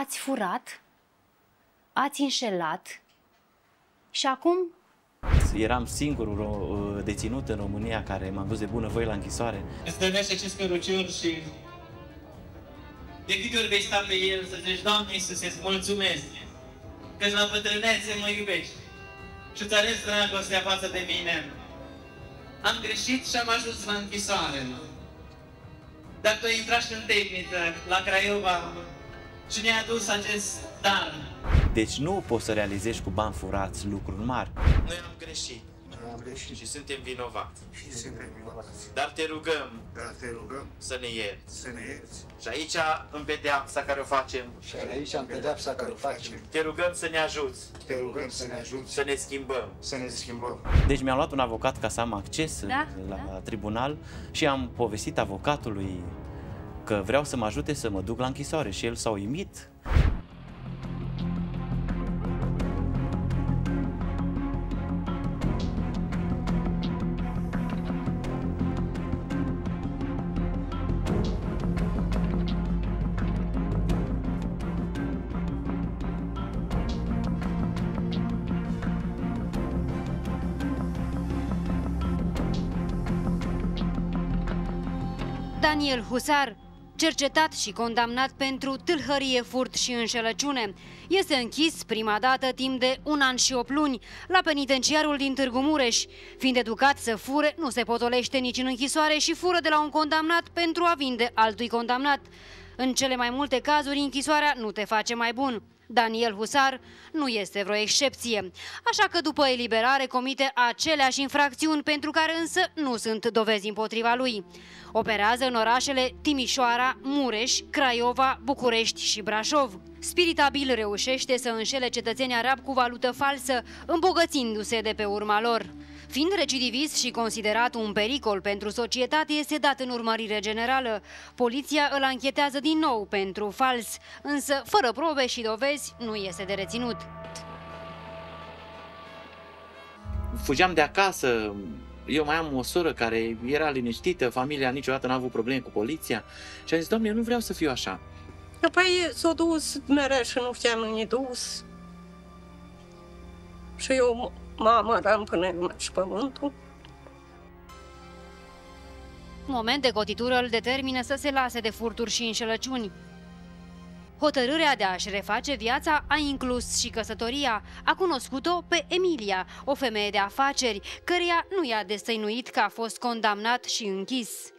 ați furat, ați înșelat și acum... Eram singurul deținut în România care m-am dus de voi la închisoare. Stănește acest cărucior și de câte ori vei sta pe el să zici, Doamne Iisuse, îți mulțumesc că la bătrânețe mă iubești și îți arăți dragostea față de mine. Am greșit și am ajuns la închisoare. Dacă tu intrași în tehnică la Craiova, și ne a adus acest dar. Deci nu poți să realizezi cu bani furați lucruri mari. Noi am greșit. Noi am greșit. Și suntem vinovați. Și suntem vinovați. Dar te rugăm. Dar te rugăm. Să ne ierți. Să ne ierți. Și aici în pedeapsa care o facem. Și aici în pedeapsa care o facem. Te rugăm să ne ajuți. Te rugăm să ne ajuți. Să ne schimbăm. Să ne schimbăm. Deci mi-am luat un avocat ca să am acces da? la da? tribunal și am povestit avocatului că vreau să mă ajute să mă duc la închisoare și el s-a uimit. Daniel Husar cercetat și condamnat pentru tâlhărie, furt și înșelăciune. Este închis prima dată timp de un an și 8 luni la penitenciarul din Târgu Mureș. Fiind educat să fure, nu se potolește nici în închisoare și fură de la un condamnat pentru a vinde altui condamnat. În cele mai multe cazuri, închisoarea nu te face mai bun. Daniel Husar nu este vreo excepție. Așa că după eliberare comite aceleași infracțiuni pentru care însă nu sunt dovezi împotriva lui. Operează în orașele Timișoara, Mureș, Craiova, București și Brașov. Spiritabil reușește să înșele cetățenii arabi cu valută falsă, îmbogățindu-se de pe urma lor. Fiind recidivist și considerat un pericol pentru societate, este dat în urmărire generală. Poliția îl anchetează din nou pentru fals, însă fără probe și dovezi nu este de reținut. Fugeam de acasă, eu mai am o soră care era liniștită, familia niciodată n-a avut probleme cu poliția și am zis, domnule, eu nu vreau să fiu așa. Păi s-a dus mereu și nu știam unde dus. Și eu Mama, eram până eu și pământul. Moment de cotitură îl determină să se lase de furturi și înșelăciuni. Hotărârea de a-și reface viața a inclus și căsătoria. A cunoscut-o pe Emilia, o femeie de afaceri, căreia nu i-a destăinuit că a fost condamnat și închis.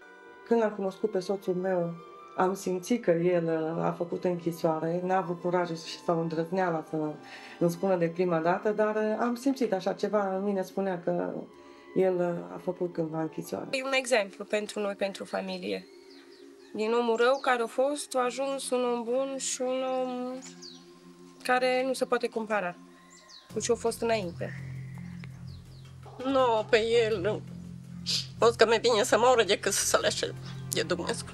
Când l-am cunoscut pe soțul meu, am simțit că el uh, a făcut închisoare, n-a avut curajul și sau îndrăzneala să îmi spună de prima dată, dar uh, am simțit așa ceva în mine, spunea că el uh, a făcut cândva închisoare. E un exemplu pentru noi, pentru familie. Din omul rău care a fost, a ajuns un om bun și un om care nu se poate compara cu ce a fost înainte. Nu, no, pe el, o că mai bine să moră decât să se lase de Dumnezeu.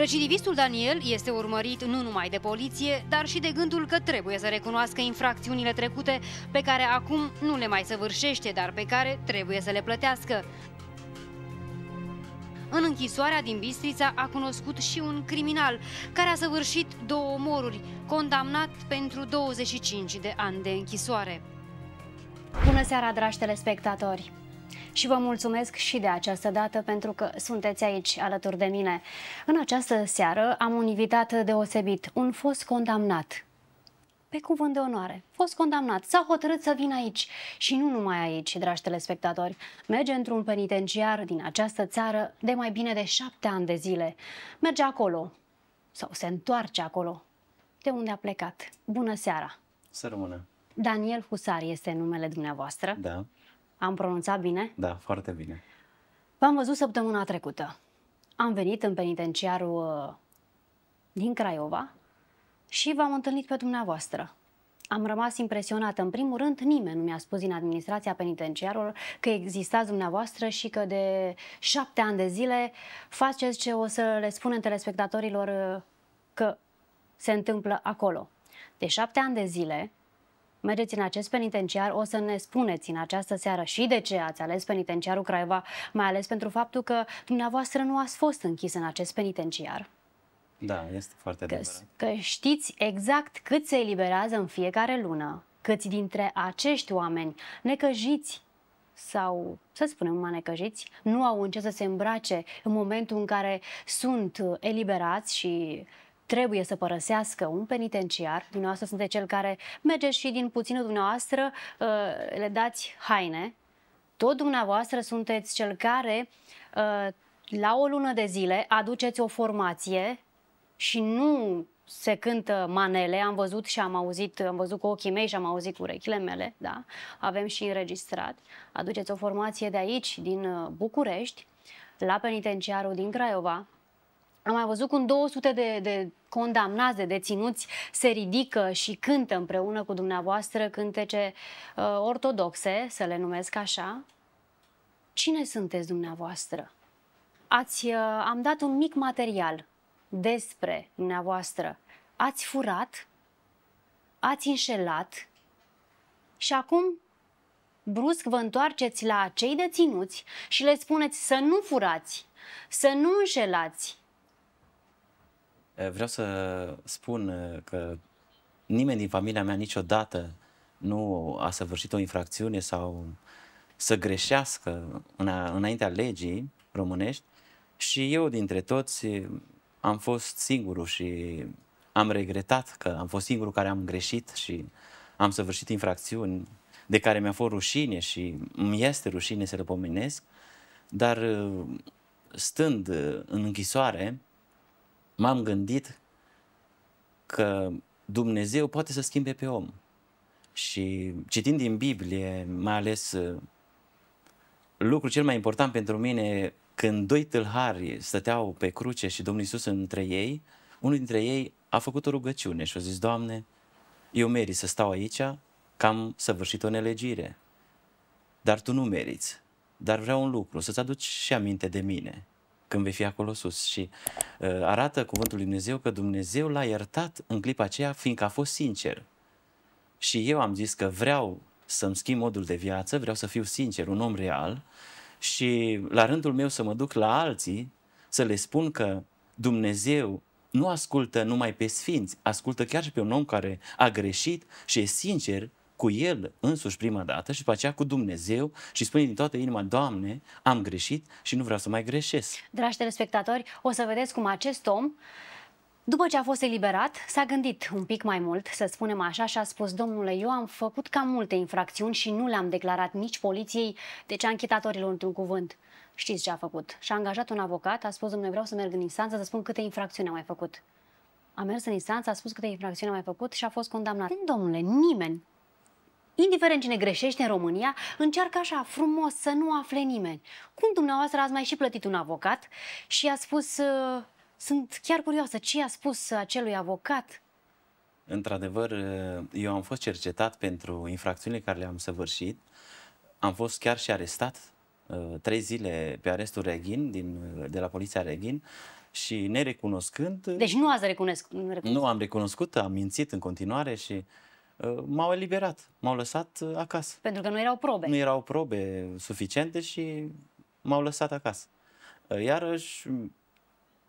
Recidivistul Daniel este urmărit nu numai de poliție, dar și de gândul că trebuie să recunoască infracțiunile trecute pe care acum nu le mai săvârșește, dar pe care trebuie să le plătească. În închisoarea din Bistrița a cunoscut și un criminal care a săvârșit două omoruri, condamnat pentru 25 de ani de închisoare. Bună seara, dragi telespectatori! și vă mulțumesc și de această dată pentru că sunteți aici alături de mine. În această seară am un invitat deosebit, un fost condamnat pe cuvânt de onoare. Fost condamnat, s-a hotărât să vină aici și nu numai aici, dragi telespectatori. Merge într-un penitenciar din această țară de mai bine de șapte ani de zile. Merge acolo sau se întoarce acolo de unde a plecat. Bună seara! Să rămână! Daniel Husar este numele dumneavoastră. Da. Am pronunțat bine? Da, foarte bine. V-am văzut săptămâna trecută. Am venit în penitenciarul uh, din Craiova și v-am întâlnit pe dumneavoastră. Am rămas impresionată. În primul rând, nimeni nu mi-a spus din administrația penitenciarului că existați dumneavoastră și că de șapte ani de zile faceți ce o să le spunem telespectatorilor uh, că se întâmplă acolo. De șapte ani de zile, Mergeți în acest penitenciar, o să ne spuneți în această seară și de ce ați ales penitenciarul Craiova, mai ales pentru faptul că dumneavoastră nu ați fost închis în acest penitenciar. Da, este foarte că, adevărat. Că știți exact cât se eliberează în fiecare lună, câți dintre acești oameni necăjiți sau, să spunem, manecăjiți, nu au în ce să se îmbrace în momentul în care sunt uh, eliberați și trebuie să părăsească un penitenciar, dumneavoastră sunteți cel care merge și din puținul dumneavoastră uh, le dați haine, tot dumneavoastră sunteți cel care uh, la o lună de zile aduceți o formație și nu se cântă manele, am văzut și am auzit, am văzut cu ochii mei și am auzit cu urechile mele, da? Avem și înregistrat. Aduceți o formație de aici, din uh, București, la penitenciarul din Craiova, am mai văzut cum 200 de, de condamnați, de deținuți, se ridică și cântă împreună cu dumneavoastră cântece uh, ortodoxe, să le numesc așa. Cine sunteți dumneavoastră? Ați, uh, am dat un mic material despre dumneavoastră. Ați furat, ați înșelat și acum brusc vă întoarceți la acei deținuți și le spuneți să nu furați, să nu înșelați, vreau să spun că nimeni din familia mea niciodată nu a săvârșit o infracțiune sau să greșească înaintea legii românești și eu dintre toți am fost singurul și am regretat că am fost singurul care am greșit și am săvârșit infracțiuni de care mi-a fost rușine și mi este rușine să le pomenesc, dar stând în închisoare, m-am gândit că Dumnezeu poate să schimbe pe om. Și citind din Biblie, mai ales lucrul cel mai important pentru mine, când doi tâlhari stăteau pe cruce și Domnul Iisus între ei, unul dintre ei a făcut o rugăciune și a zis, Doamne, eu merit să stau aici, că am săvârșit o nelegire, dar Tu nu meriți, dar vreau un lucru, să-ți aduci și aminte de mine când vei fi acolo sus. Și uh, arată cuvântul lui Dumnezeu că Dumnezeu l-a iertat în clipa aceea, fiindcă a fost sincer. Și eu am zis că vreau să-mi schimb modul de viață, vreau să fiu sincer, un om real și la rândul meu să mă duc la alții să le spun că Dumnezeu nu ascultă numai pe sfinți, ascultă chiar și pe un om care a greșit și e sincer cu el însuși prima dată și după aceea cu Dumnezeu și spune din toată inima, Doamne, am greșit și nu vreau să mai greșesc. Dragi telespectatori, o să vedeți cum acest om după ce a fost eliberat, s-a gândit un pic mai mult, să spunem așa, și a spus, domnule, eu am făcut cam multe infracțiuni și nu le-am declarat nici poliției, deci anchetatorilor într-un cuvânt. Știți ce a făcut? Și-a angajat un avocat, a spus, domnule, vreau să merg în instanță să spun câte infracțiuni am mai făcut. A mers în instanță, a spus câte infracțiuni am mai făcut și a fost condamnat. Domnule, nimeni indiferent cine greșește în România, încearcă așa frumos să nu afle nimeni. Cum dumneavoastră ați mai și plătit un avocat și a spus, uh, sunt chiar curioasă, ce a spus acelui avocat? Într-adevăr, uh, eu am fost cercetat pentru infracțiunile care le-am săvârșit. Am fost chiar și arestat uh, trei zile pe arestul Reghin, din, uh, de la poliția Reghin, și nerecunoscând... Deci nu ați recunoscut? Nu am recunoscut, am mințit în continuare și Uh, m-au eliberat, m-au lăsat uh, acasă. Pentru că nu erau probe. Nu erau probe suficiente și m-au lăsat acasă. Uh, iarăși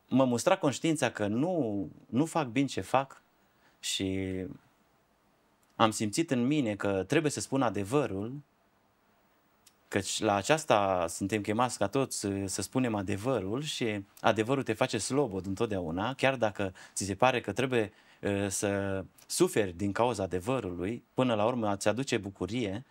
mă mustra conștiința că nu, nu fac bine ce fac și am simțit în mine că trebuie să spun adevărul, căci la aceasta suntem chemați ca toți să spunem adevărul și adevărul te face slobod întotdeauna, chiar dacă ți se pare că trebuie Uh, să suferi din cauza adevărului, până la urmă îți aduce bucurie,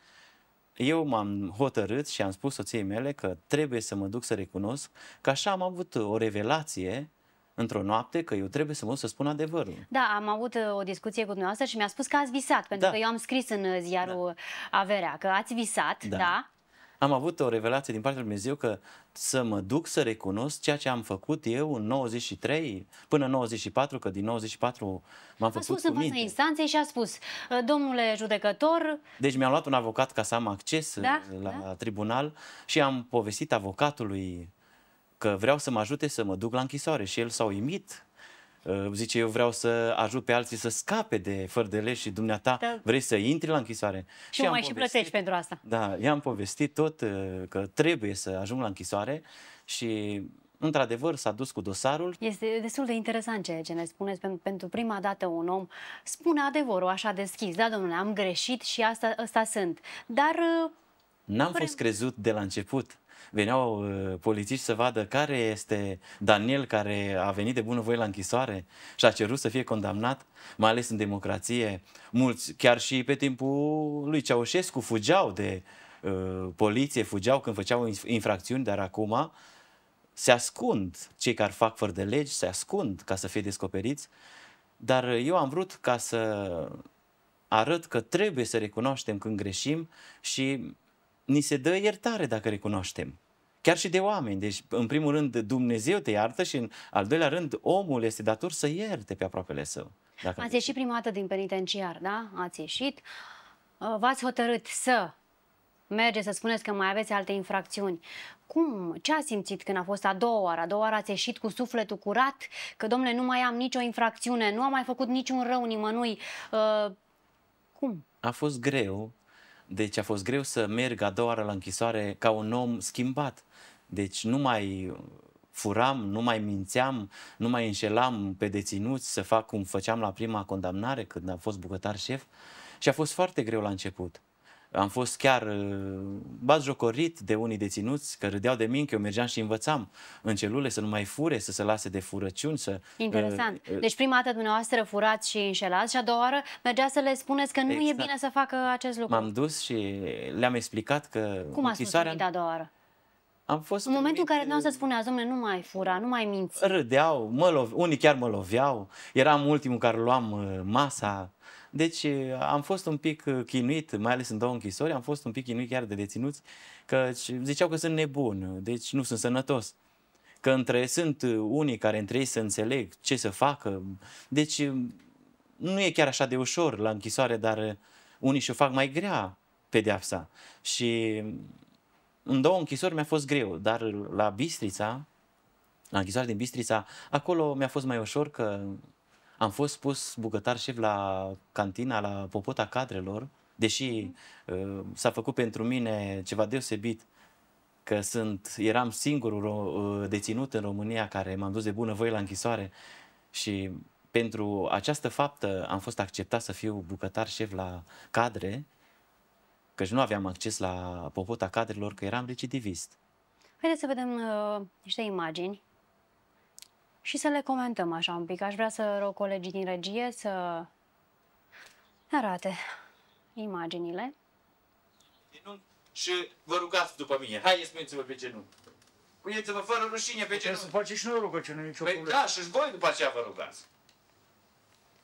eu m-am hotărât și am spus soției mele că trebuie să mă duc să recunosc că așa am avut o revelație într-o noapte că eu trebuie să mă să spun adevărul. Da, am avut uh, o discuție cu dumneavoastră și mi-a spus că ați visat, pentru da. că eu am scris în uh, ziarul da. Averea că ați visat, da, da am avut o revelație din partea lui Dumnezeu că să mă duc să recunosc ceea ce am făcut eu în 93 până în 94, că din 94 m-am făcut spus cu în fața instanței și a spus, ă, domnule judecător... Deci mi-am luat un avocat ca să am acces da? Ă, la da? tribunal și am povestit avocatului că vreau să mă ajute să mă duc la închisoare și el s-a uimit Uh, zice, eu vreau să ajut pe alții să scape de fărdelești și dumneata da. vrei să intri la închisoare. Și, și mai și plătești pentru asta. Da, i-am povestit tot uh, că trebuie să ajung la închisoare și Într-adevăr, s-a dus cu dosarul. Este destul de interesant ceea ce ne spuneți. Pentru, pentru prima dată un om spune adevărul așa deschis. Da, domnule, am greșit și asta, asta sunt. Dar... Uh, N-am vrem... fost crezut de la început veneau uh, polițiști să vadă care este Daniel care a venit de bunăvoie la închisoare și a cerut să fie condamnat, mai ales în democrație. Mulți, chiar și pe timpul lui Ceaușescu, fugeau de uh, poliție, fugeau când făceau infracțiuni, dar acum se ascund cei care fac fără de legi, se ascund ca să fie descoperiți. Dar eu am vrut ca să arăt că trebuie să recunoaștem când greșim și ni se dă iertare dacă recunoaștem. Chiar și de oameni. Deci, în primul rând, Dumnezeu te iartă și, în al doilea rând, omul este dator să ierte pe aproapele său. Dacă Ați ieșit prima dată din penitenciar, da? Ați ieșit. Uh, v-ați hotărât să mergeți să spuneți că mai aveți alte infracțiuni. Cum? Ce a simțit când a fost a doua oară? A doua oară ați ieșit cu sufletul curat că, domnule, nu mai am nicio infracțiune, nu am mai făcut niciun rău nimănui. Uh, cum? A fost greu, deci a fost greu să merg a doua oară la închisoare ca un om schimbat. Deci nu mai furam, nu mai mințeam, nu mai înșelam pe deținuți să fac cum făceam la prima condamnare când a fost bucătar șef și a fost foarte greu la început. Am fost chiar uh, bazjocorit de unii deținuți că râdeau de mine că eu mergeam și învățam în celule să nu mai fure, să se lase de furăciuni. Să, uh, Interesant. Uh, uh, deci prima dată dumneavoastră furați și înșelați și a doua oară mergea să le spuneți că nu exact. e bine să facă acest lucru. M-am dus și le-am explicat că Cum a spus a doua oară? Am fost în momentul în care nu să spunea, domnule, nu mai fura, nu mai minți. Râdeau, mă love, unii chiar mă loveau. Eram ultimul care luam uh, masa. Deci uh, am fost un pic uh, chinuit, mai ales în două închisori, am fost un pic chinuit chiar de deținuți, că ziceau că sunt nebun, uh, deci nu sunt sănătos. Că între, sunt unii care între ei să înțeleg ce să facă. Deci nu e chiar așa de ușor la închisoare, dar unii și-o fac mai grea pedeapsa. Și mm, în două închisori mi-a fost greu, dar la Bistrița, la închisoare din Bistrița, acolo mi-a fost mai ușor că am fost pus bucătar șef la cantina, la popota cadrelor, deși uh, s-a făcut pentru mine ceva deosebit că sunt, eram singurul ro- uh, deținut în România care m-am dus de bună voie la închisoare și pentru această faptă am fost acceptat să fiu bucătar șef la cadre, căci nu aveam acces la popota cadrelor, că eram recidivist. Haideți să vedem uh, niște imagini și să le comentăm așa un pic. Aș vrea să rog colegii din regie să arate imaginile. și vă rugați după mine. Haideți, spuneți-vă pe genunchi. Puneți-vă fără rușine pe genunchi. Să faceți și noi rugăciune, nicio păi, problemă. Da, și voi după aceea vă rugați.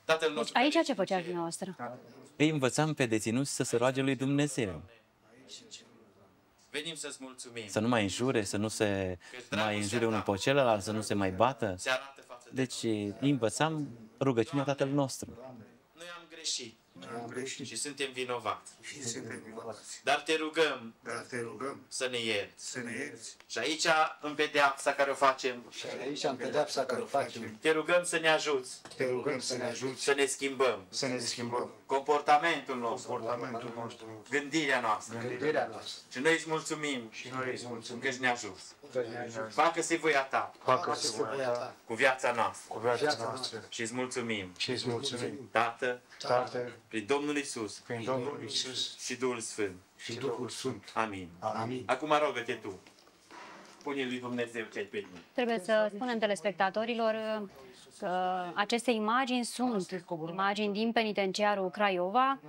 Tatăl deci, nostru. Deci, aici ce făceați dumneavoastră? Îi învățam pe deținuți să se roage lui Dumnezeu. Venim să-ți mulțumim. Să nu mai înjure, să nu se mai înjure unul pe celălalt, să nu se mai bată. Deci învățam rugăciunea Tatăl nostru greșit. Am greșit. Și suntem vinovați. Și suntem vinovați. Dar te rugăm. Dar te rugăm. Să ne ierți. Să ne ierți. Și aici în pedeapsa care o facem. Și aici în pedeapsa care o facem. Te rugăm să ne ajuți. Te rugăm să ne ajuți. Să ne schimbăm. Să ne schimbăm. Comportamentul nostru. Comportamentul nostru. Gândirea noastră. Gândirea noastră. Și noi îți mulțumim. Și noi îți mulțumim. Că ne ajuți. Facă-se voia ta. Facă-se voia ta. Cu viața noastră. Cu viața noastră. Și îți mulțumim. Și îți mulțumim. Tată, Tată, prin Domnul Isus. Prin Domnul Isus. Și Duhul Sfânt. Și Duhul Sfânt. Amin. Amin. Acum rogă-te tu. Pune lui Dumnezeu ce ai pe Trebuie să spunem telespectatorilor că aceste imagini sunt imagini din penitenciarul Craiova.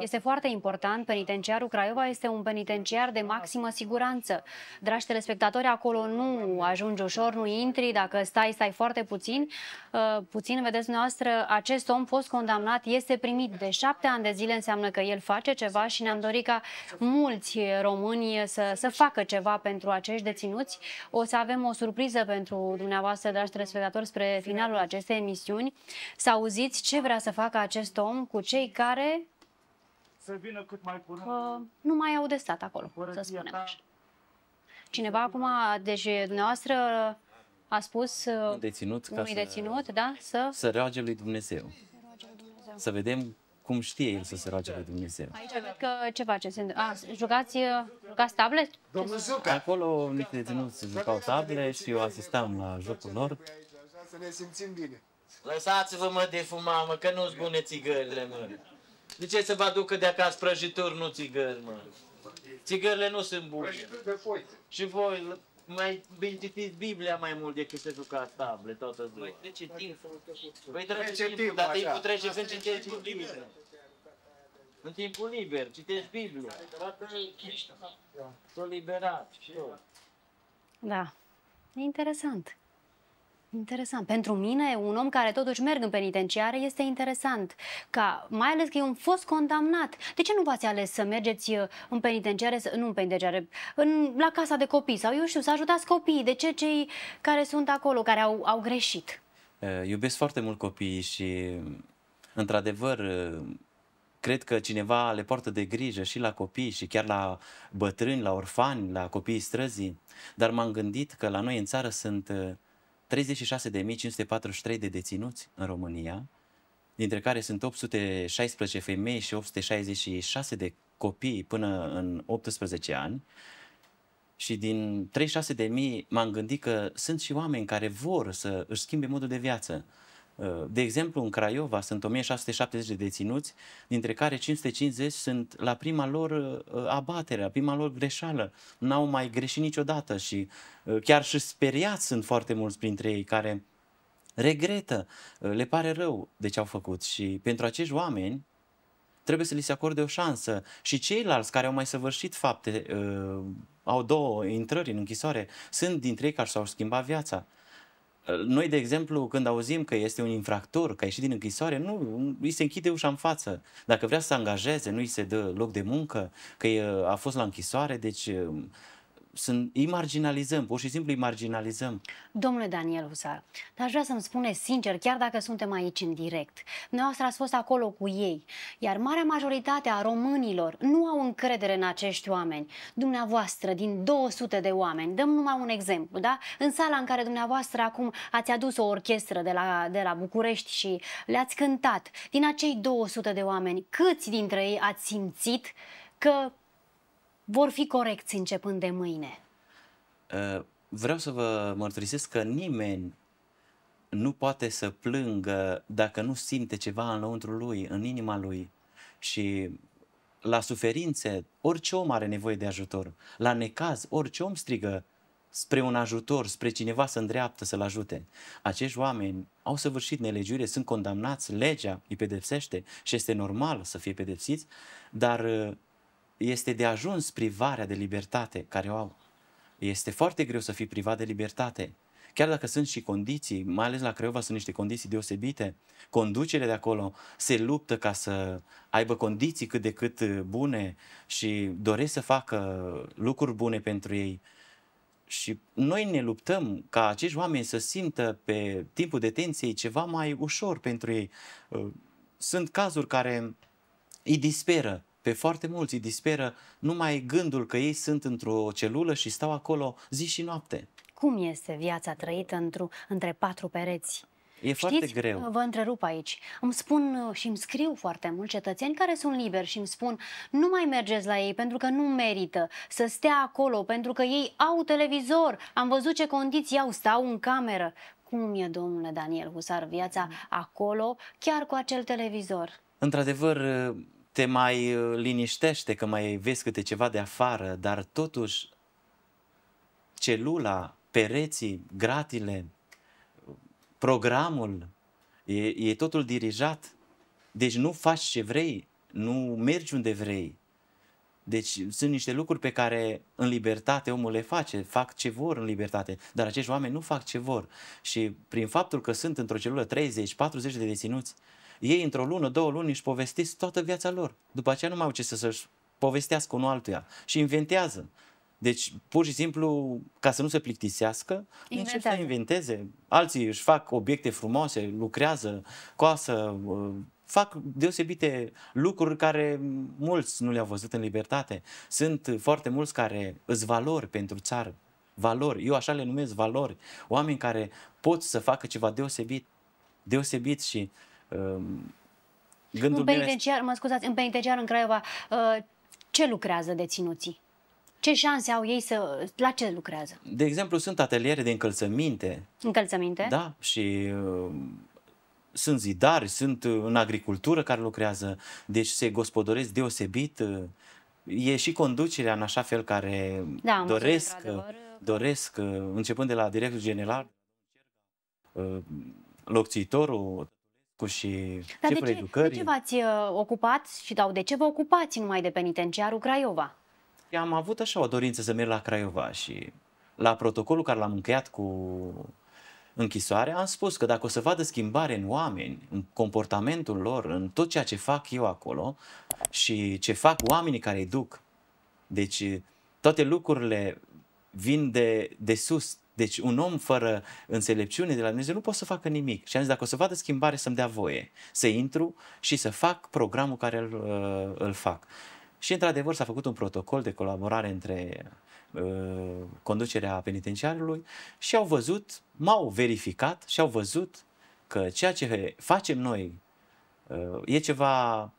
Este foarte important, penitenciarul Craiova este un penitenciar de maximă siguranță. Dragi telespectatori, acolo nu ajungi ușor, nu intri, dacă stai, stai foarte puțin. Uh, puțin, vedeți noastră. acest om fost condamnat este primit de șapte ani de zile, înseamnă că el face ceva și ne-am dorit ca mulți români să, să facă ceva pentru acești deținuți. O să avem o surpriză pentru dumneavoastră, dragi telespectatori, spre finalul acestui aceste emisiuni, să auziți ce vrea să facă acest om cu cei care să vină cât mai curând. Că uh, nu mai au de stat acolo, să spunem așa. Cineva acum, deci dumneavoastră a spus uh, un deținut, unui ca deținut, da, să... Să roage lui Dumnezeu. Să vedem cum știe el să se roage lui Dumnezeu. Aici cred că ceva ce se A, jucați, uh, jucați tablet? Acolo niște deținuți jucau table și eu asistam la jocul lor. Să ne simțim bine. Lăsați-vă, mă, de fuma, mă, că nu-s bune țigările, mă. De ce să vă aducă de acasă prăjituri, nu țigări, mă? Țigările nu sunt bune. Prăjituri de foi. Și voi mai citiți Biblia mai mult decât să jucați table toată ziua. Păi trece timp. Păi trece timp, dar timpul trece când citești cu limită. În timpul liber, citești Biblia. s liberat și Da. E interesant. Interesant. Pentru mine, un om care totuși merg în penitenciare, este interesant ca, mai ales că e un fost condamnat. De ce nu v-ați ales să mergeți uh, în penitenciare, nu în penitenciare, în, la casa de copii sau, eu știu, să ajutați copiii? De ce cei care sunt acolo, care au, au greșit? Uh, iubesc foarte mult copiii și, într-adevăr, uh, cred că cineva le poartă de grijă și la copii și chiar la bătrâni, la orfani, la copiii străzii. Dar m-am gândit că la noi în țară sunt 36.543 de deținuți în România, dintre care sunt 816 femei și 866 de copii până în 18 ani. Și din 36.000 m-am gândit că sunt și oameni care vor să își schimbe modul de viață, Uh, de exemplu, în Craiova sunt 1670 de deținuți, dintre care 550 sunt la prima lor uh, abatere, la prima lor greșeală. N-au mai greșit niciodată și uh, chiar și speriați sunt foarte mulți printre ei care regretă, le pare rău de ce au făcut. Și pentru acești oameni trebuie să li se acorde o șansă. Și ceilalți care au mai săvârșit fapte, au două intrări în închisoare, sunt dintre ei care și-au schimbat viața. Noi, de exemplu, când auzim că este un infractor, că a ieșit din închisoare, nu, îi se închide ușa în față. Dacă vrea să se angajeze, nu îi se dă loc de muncă, că a fost la închisoare, deci sunt, îi marginalizăm, pur și simplu îi marginalizăm. Domnule Daniel Husar, dar aș vrea să-mi spune sincer, chiar dacă suntem aici în direct, dumneavoastră ați fost acolo cu ei, iar marea majoritate a românilor nu au încredere în acești oameni. Dumneavoastră, din 200 de oameni, dăm numai un exemplu, da? În sala în care dumneavoastră acum ați adus o orchestră de la, de la București și le-ați cântat, din acei 200 de oameni, câți dintre ei ați simțit că vor fi corecți începând de mâine? Uh, vreau să vă mărturisesc că nimeni nu poate să plângă dacă nu simte ceva înăuntru lui, în inima lui. Și la suferințe, orice om are nevoie de ajutor. La necaz, orice om strigă spre un ajutor, spre cineva să îndreaptă, să-l ajute. Acești oameni au săvârșit nelegiuire, sunt condamnați, legea îi pedepsește și este normal să fie pedepsiți, dar uh, este de ajuns privarea de libertate care o au. Este foarte greu să fii privat de libertate. Chiar dacă sunt și condiții, mai ales la Craiova sunt niște condiții deosebite, conducerea de acolo se luptă ca să aibă condiții cât de cât bune și doresc să facă lucruri bune pentru ei. Și noi ne luptăm ca acești oameni să simtă pe timpul detenției ceva mai ușor pentru ei. Sunt cazuri care îi disperă, pe foarte mulți îi disperă numai gândul că ei sunt într-o celulă și stau acolo zi și noapte. Cum este viața trăită într între patru pereți? E Știți, foarte greu. Vă întrerup aici. Îmi spun și îmi scriu foarte mult cetățeni care sunt liberi și îmi spun nu mai mergeți la ei pentru că nu merită să stea acolo, pentru că ei au televizor, am văzut ce condiții au, stau în cameră. Cum e, domnule Daniel Husar, viața mm. acolo, chiar cu acel televizor? Într-adevăr, te mai uh, liniștește că mai vezi câte ceva de afară, dar totuși celula, pereții, gratile, programul, e, e totul dirijat. Deci nu faci ce vrei, nu mergi unde vrei. Deci sunt niște lucruri pe care în libertate omul le face, fac ce vor în libertate, dar acești oameni nu fac ce vor. Și prin faptul că sunt într-o celulă 30-40 de deținuți, uh, ei într-o lună, două luni își povestesc toată viața lor. După aceea nu mai au ce să și povestească unul altuia și inventează. Deci, pur și simplu, ca să nu se plictisească, încep deci să inventeze. Alții își fac obiecte frumoase, lucrează, coasă, uh, fac deosebite lucruri care mulți nu le-au văzut în libertate. Sunt foarte mulți care îți valori pentru țară. Valori, eu așa le numesc valori. Oameni care pot să facă ceva deosebit, deosebit și Ehm, gândul în penitenciar, bine... mă scuzați, în penitenciar în Craiova, ă, ce lucrează deținuții? Ce șanse au ei să... La ce lucrează? De exemplu, sunt ateliere de încălțăminte. Încălțăminte? Da, și uh, sunt zidari, sunt ă, în agricultură care lucrează, deci se gospodoresc deosebit. Ă, e și conducerea în așa fel care da, doresc, doresc, începând de la directul general, uh, locțitorul, cu și Dar șeful de ce, educării. De ce v-ați uh, ocupat și dau de ce vă ocupați numai de penitenciarul Craiova? Am avut așa o dorință să merg la Craiova și la protocolul care l-am încheiat cu închisoare, am spus că dacă o să vadă schimbare în oameni, în comportamentul lor, în tot ceea ce fac eu acolo și ce fac oamenii care îi duc, deci toate lucrurile vin de, de sus, deci un om fără înțelepciune de la Dumnezeu nu poate să facă nimic. Și am zis, dacă o să vadă schimbare, să-mi dea voie să intru și să fac programul care îl, uh, îl fac. Și într-adevăr s-a făcut un protocol de colaborare între uh, conducerea penitenciarului și au văzut, m-au verificat și au văzut că ceea ce facem noi uh, e ceva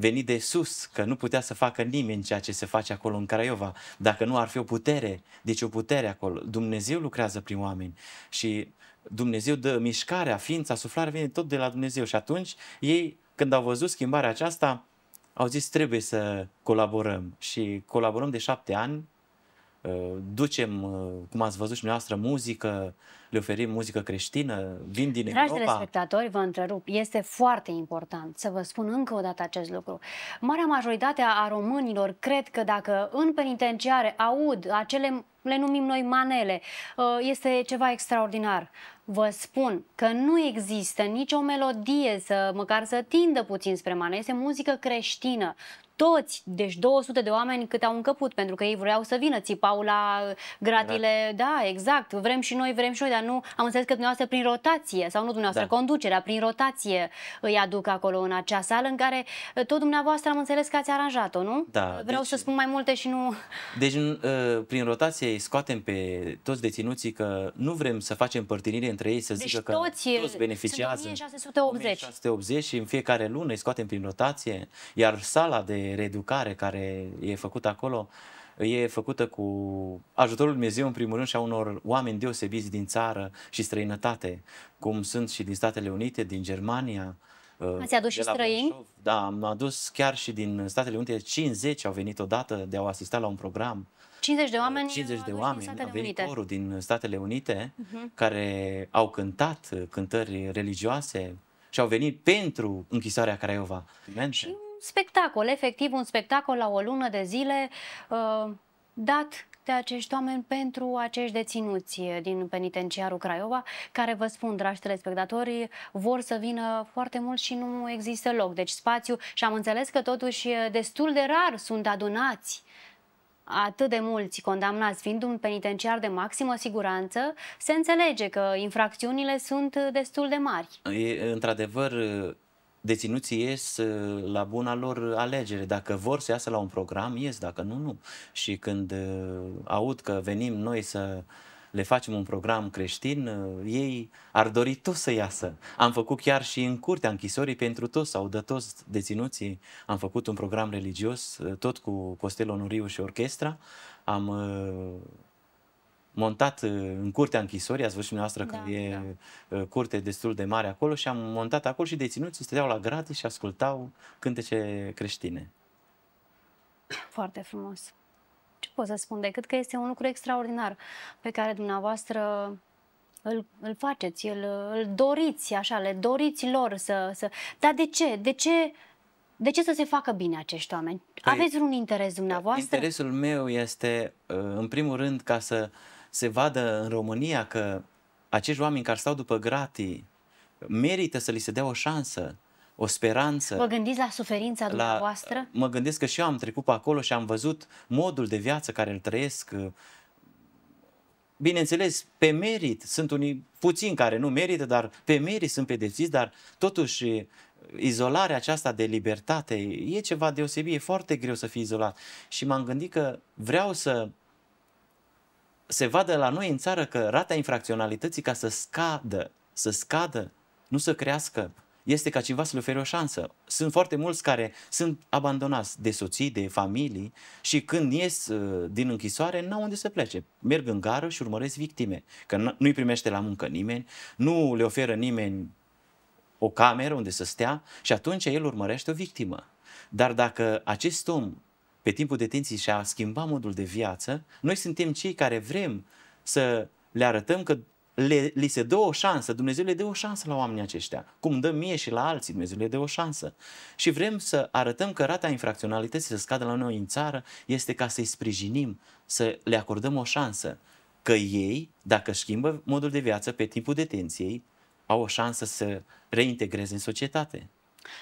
venit de sus, că nu putea să facă nimeni ceea ce se face acolo în Craiova. Dacă nu, ar fi o putere. Deci o putere acolo. Dumnezeu lucrează prin oameni și Dumnezeu dă mișcarea, ființa, suflarea, vine tot de la Dumnezeu. Și atunci ei, când au văzut schimbarea aceasta, au zis trebuie să colaborăm. Și colaborăm de șapte ani Uh, ducem, uh, cum ați văzut și noastră, muzică, le oferim muzică creștină, vin din Dragi Europa. Dragi spectatori, vă întrerup. Este foarte important să vă spun încă o dată acest lucru. Marea majoritate a românilor cred că dacă în penitenciare aud acele, le numim noi manele, uh, este ceva extraordinar. Vă spun că nu există nicio melodie să măcar să tindă puțin spre mană. Este muzică creștină toți, deci 200 de oameni cât au încăput, pentru că ei vreau să vină, țipau la gratile, da, da exact, vrem și noi, vrem și noi, dar nu, am înțeles că dumneavoastră prin rotație, sau nu dumneavoastră, da. conducerea, prin rotație îi aduc acolo în acea sală în care eh, tot dumneavoastră am înțeles că ați aranjat-o, nu? Da. Vreau deci, să spun mai multe și nu... Deci eh, prin rotație îi scoatem pe toți deținuții că nu vrem să facem părtinire între ei, să deci zică că toți eh, beneficiază. Sunt 1680. 1680 și în fiecare lună îi scoatem prin rotație, iar sala de reeducare care e făcută acolo e făcută cu ajutorul Dumnezeu, în primul rând, și a unor oameni deosebiți din țară și străinătate, cum sunt și din Statele Unite, din Germania. Uh, Ați adus și străini? Brașov. Da, am adus chiar și din Statele Unite. 50 au venit odată de a asista la un program. 50 de uh, oameni? 50 de oameni. Din Statele a venit corul din Statele Unite, uh-huh. care au cântat uh, cântări religioase și au venit pentru închisoarea Craiova. Și spectacol, efectiv un spectacol la o lună de zile uh, dat de acești oameni pentru acești deținuți din penitenciarul Craiova, care vă spun, dragi telespectatori, vor să vină foarte mult și nu există loc. Deci spațiu și am înțeles că totuși destul de rar sunt adunați atât de mulți condamnați fiind un penitenciar de maximă siguranță, se înțelege că infracțiunile sunt destul de mari. într-adevăr, deținuții ies uh, la buna lor alegere. Dacă vor să iasă la un program, ies, dacă nu, nu. Și când uh, aud că venim noi să le facem un program creștin, uh, ei ar dori toți să iasă. Am făcut chiar și în curtea închisorii pentru toți sau de toți deținuții. Am făcut un program religios, tot cu Costel Onuriu și orchestra. Am montat uh, în curtea închisorii, ați văzut și dumneavoastră da, că e da. Uh, curte destul de mare acolo și am montat acolo și deținuții stăteau la gratii și ascultau cântece creștine. Foarte frumos. Ce pot să spun decât că este un lucru extraordinar pe care dumneavoastră îl, îl faceți, îl, îl doriți, așa, le doriți lor să, să... Dar de ce? De ce de ce să se facă bine acești oameni? Păi, Aveți un interes dumneavoastră? Interesul meu este, uh, în primul rând, ca să uh, se vadă în România că acești oameni care stau după gratii merită să li se dea o șansă, o speranță. Vă gândiți la suferința la, dumneavoastră? Mă gândesc că și eu am trecut pe acolo și am văzut modul de viață care îl trăiesc. Bineînțeles, pe merit, sunt unii puțini care nu merită, dar pe merit sunt pedepsiți, dar totuși izolarea aceasta de libertate e ceva deosebit, e foarte greu să fii izolat. Și m-am gândit că vreau să se vadă la noi în țară că rata infracționalității ca să scadă, să scadă, nu să crească, este ca cineva să le ofere o șansă. Sunt foarte mulți care sunt abandonați de soții, de familii și când ies uh, din închisoare, n-au unde să plece. Merg în gară și urmăresc victime, că nu-i primește la muncă nimeni, nu le oferă nimeni o cameră unde să stea și atunci el urmărește o victimă. Dar dacă acest om pe timpul detenției și a schimba modul de viață, noi suntem cei care vrem să le arătăm că le, li se dă o șansă, Dumnezeu le dă o șansă la oamenii aceștia, cum dă mie și la alții, Dumnezeu le dă o șansă. Și vrem să arătăm că rata infracționalității să scadă la noi în țară este ca să-i sprijinim, să le acordăm o șansă, că ei, dacă schimbă modul de viață pe timpul detenției, au o șansă să reintegreze în societate.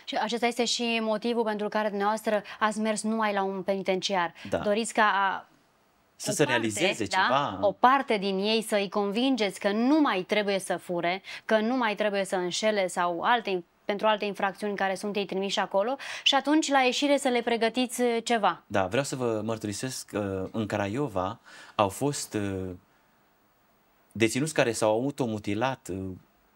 Și acesta este și motivul pentru care dumneavoastră ați mers numai la un penitenciar. Da. Doriți ca a, să se parte, realizeze da, ceva. O parte din ei să-i convingeți că nu mai trebuie să fure, că nu mai trebuie să înșele sau alte pentru alte infracțiuni care sunt ei trimiși acolo și atunci la ieșire să le pregătiți uh, ceva. Da, vreau să vă mărturisesc că uh, în Craiova au fost uh, deținuți care s-au automutilat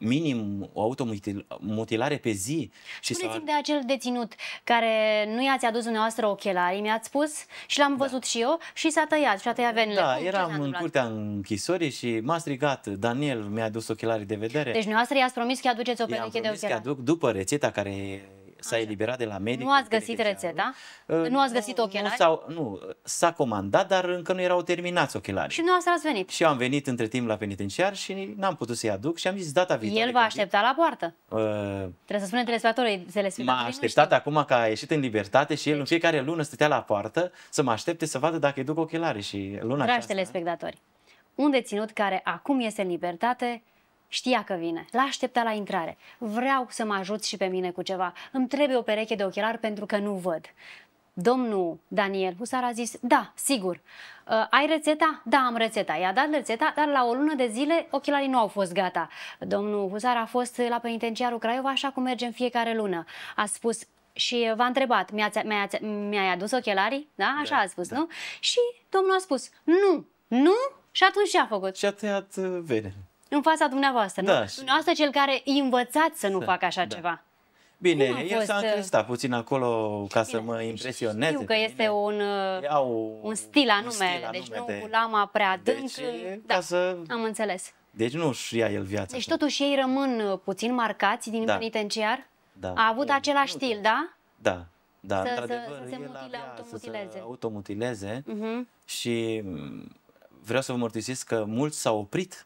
minim o automutilare pe zi. Și Spuneți-mi de acel deținut care nu i-ați adus dumneavoastră ochelarii, mi-ați spus și l-am da. văzut da. și eu și s-a tăiat și a tăiat venile. Da, Cum, eram în curtea închisorii și m-a strigat Daniel, mi-a adus ochelarii de vedere. Deci dumneavoastră i-ați promis că aduceți o pereche de ochelari. că aduc după rețeta care s-a eliberat de la medic. Nu ați găsit rețeta? Uh, nu ați găsit ochelari? Nu, nu s-a comandat, dar încă nu erau terminați ochelarii. Și nu ați venit? Și am venit între timp la penitenciar și n-am putut să-i aduc și am zis data viitoare. El va aștepta la poartă. Uh, Trebuie să spunem telespectatorii M-a așteptat acum că a ieșit în libertate și el deci. în fiecare lună stătea la poartă să mă aștepte să vadă dacă îi duc ochelarii și luna Dragi aceasta... telespectatori, un deținut care acum este în libertate Știa că vine. L-aștepta la intrare. Vreau să mă ajut și pe mine cu ceva. Îmi trebuie o pereche de ochelari pentru că nu văd. Domnul Daniel Husar a zis, da, sigur. Uh, ai rețeta? Da, am rețeta. I-a dat rețeta, dar la o lună de zile ochelarii nu au fost gata. Domnul Husar a fost la penitenciarul Craiova, așa cum merge în fiecare lună. A spus și v-a întrebat, mi-ai mi mi, mi adus ochelarii? Da, așa da, a spus, da. nu? Și domnul a spus, nu, nu? Și atunci ce a făcut? Și a tăiat uh, vene în fața dumneavoastră, da. nu? Dumneavoastră cel care îi învățați să nu da. facă așa da. ceva. Bine, eu s a uh, încristat puțin acolo ca Bine, să mă impresioneze. Știu că este un, uh, Iau un stil anume, un stil deci anume deci nu de... cu lama prea adânc. Deci, da, să... am înțeles. Deci nu își ia el viața. Deci totuși ei rămân uh, puțin marcați din da. penitenciar? Da. A avut e, același stil, da? Da. Da, să, să, să se mutile, automutileze. Să se automutileze uh-huh. și mm, vreau să vă mărturisesc că mulți s-au oprit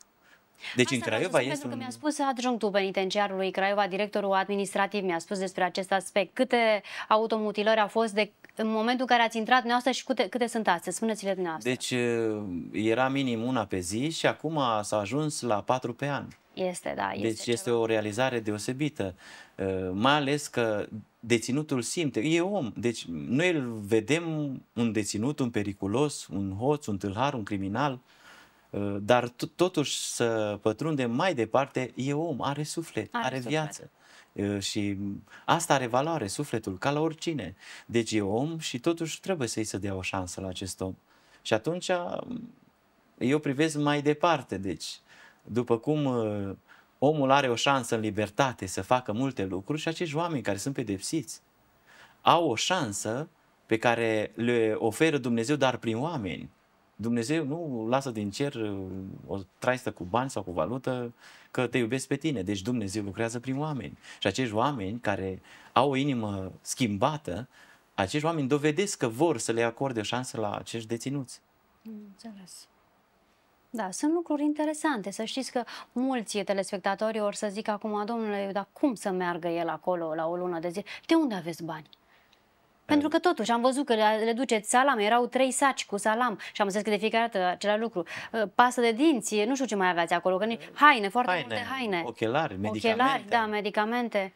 deci Asta în Craiova este Pentru un... că mi-a spus adjunctul penitenciarului Craiova, directorul administrativ, mi-a spus despre acest aspect. Câte automutilări a fost de în momentul în care ați intrat dumneavoastră și câte, câte sunt astăzi? Spuneți-le dumneavoastră. Deci eh, era minim una pe zi și acum s-a ajuns la patru pe an. Este, da. Este deci ceva. este o realizare deosebită, eh, mai ales că deținutul simte, e om, deci noi îl vedem un deținut, un periculos, un hoț, un tâlhar, un criminal, Uh, dar totuși să pătrundem mai departe, e om, are suflet, are, are suflet. viață. Uh, și asta are valoare, sufletul, ca la oricine. Deci e om și totuși trebuie să-i să dea o șansă la acest om. Și atunci um, eu privesc mai departe, deci după cum uh, omul are o șansă în libertate să facă multe lucruri și acești oameni care sunt pedepsiți au o șansă pe care le oferă Dumnezeu, dar prin oameni. Dumnezeu nu lasă din cer uh, o traistă cu bani sau cu valută că te iubesc pe tine. Deci Dumnezeu lucrează prin oameni. Și acești oameni care au o inimă schimbată, acești oameni dovedesc că vor să le acorde o șansă la acești deținuți. Înțeles. Da, sunt lucruri interesante. Să știți că mulți telespectatori or să zic acum, domnule, dar cum să meargă el acolo la o lună de zi? De unde aveți bani? Pentru că totuși am văzut că le, duceți salam, erau trei saci cu salam și am zis că de fiecare dată același lucru. Uh, Pasă de dinți, nu știu ce mai aveați acolo, că ni... Uh, haine, foarte haine, multe haine. Ochelari, medicamente. Ochelari, da, medicamente.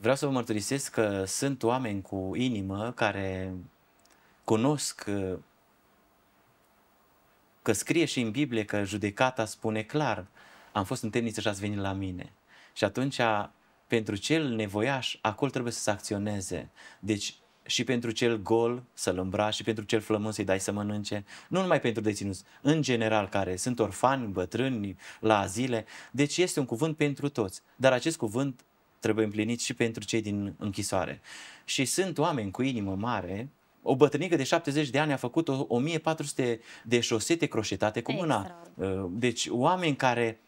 Vreau să vă mărturisesc că sunt oameni cu inimă care cunosc că, uh, că scrie și în Biblie că judecata spune clar, am fost în temniță și ați venit la mine. Și atunci, pentru cel nevoiaș, acolo trebuie să se acționeze. Deci, și pentru cel gol să-l îmbraci și pentru cel flămând să-i dai să mănânce, nu numai pentru deținuți, în general care sunt orfani, bătrâni, la azile. Deci este un cuvânt pentru toți, dar acest cuvânt trebuie împlinit și pentru cei din închisoare. Și sunt oameni cu inimă mare, o bătrânică de 70 de ani a făcut 1400 de șosete croșetate cu mâna. Deci oameni care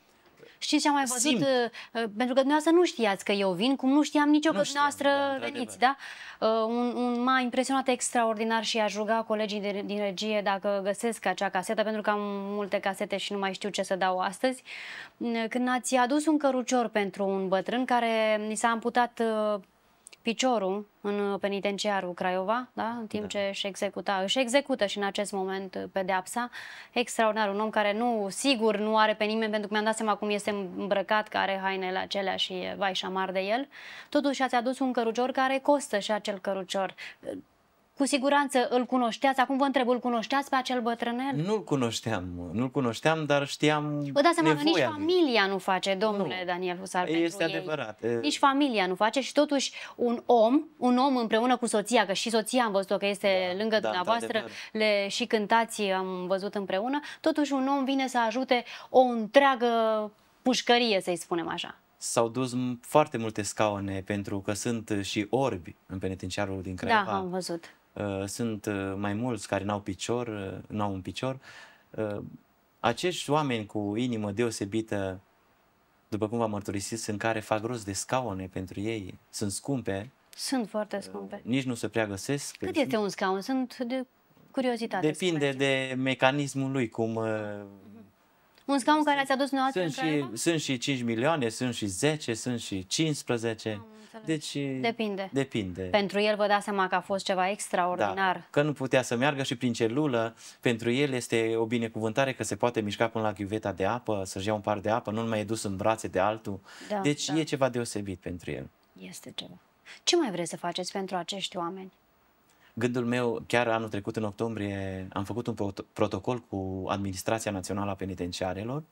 Știți ce am mai văzut? Simt. Uh, uh, pentru că dumneavoastră nu știați că eu vin, cum nu știam nicio că dumneavoastră da, veniți, da? Uh, un, un m-a impresionat extraordinar și aș ruga colegii de, din regie dacă găsesc acea casetă, pentru că am multe casete și nu mai știu ce să dau astăzi. Când ați adus un cărucior pentru un bătrân care ni s-a amputat piciorul în penitenciarul Craiova, da? în timp da. ce își executa, își execută și în acest moment pedeapsa. Extraordinar, un om care nu, sigur, nu are pe nimeni, pentru că mi-am dat seama cum este îmbrăcat, care are hainele acelea și vai șamar de el. Totuși ați adus un cărucior care costă și acel cărucior. Cu siguranță îl cunoșteați. Acum vă întreb, îl cunoșteați pe acel bătrânel? Nu-l cunoșteam, nu-l cunoșteam, dar știam Vă dați seama că nici familia nu face, domnule nu. Daniel Husar, Este adevărat. Ei. Nici familia nu face și totuși un om, un om împreună cu soția, că și soția am văzut-o că este da, lângă da, dumneavoastră, da, le și cântați am văzut împreună, totuși un om vine să ajute o întreagă pușcărie, să-i spunem așa s-au dus foarte multe scaune pentru că sunt și orbi în penitenciarul din da, Craiova. Da, am văzut. Uh, sunt uh, mai mulți care n-au picior, uh, n-au un picior. Acești oameni cu inimă deosebită, după cum v-am mărturisit, sunt care fac rost de scaune pentru ei, sunt scumpe. Sunt foarte scumpe. Nici nu se prea găsesc. Cât este un scaun? Sunt de curiozitate. Depinde de mecanismul lui, cum un scaun care ați adus noastră sunt sunt și 5 milioane, sunt și 10, sunt și 15. deci depinde. depinde. Pentru el vă dați seama că a fost ceva extraordinar. Da, că nu putea să meargă și prin celulă. Pentru el este o binecuvântare că se poate mișca până la chiuveta de apă, să-și ia un par de apă, nu mai e dus în brațe de altul. Da, deci da. e ceva deosebit pentru el. Este ceva. Ce mai vreți să faceți pentru acești oameni? Gândul meu, chiar anul trecut, în octombrie, am făcut un protocol cu Administrația Națională a Penitenciarelor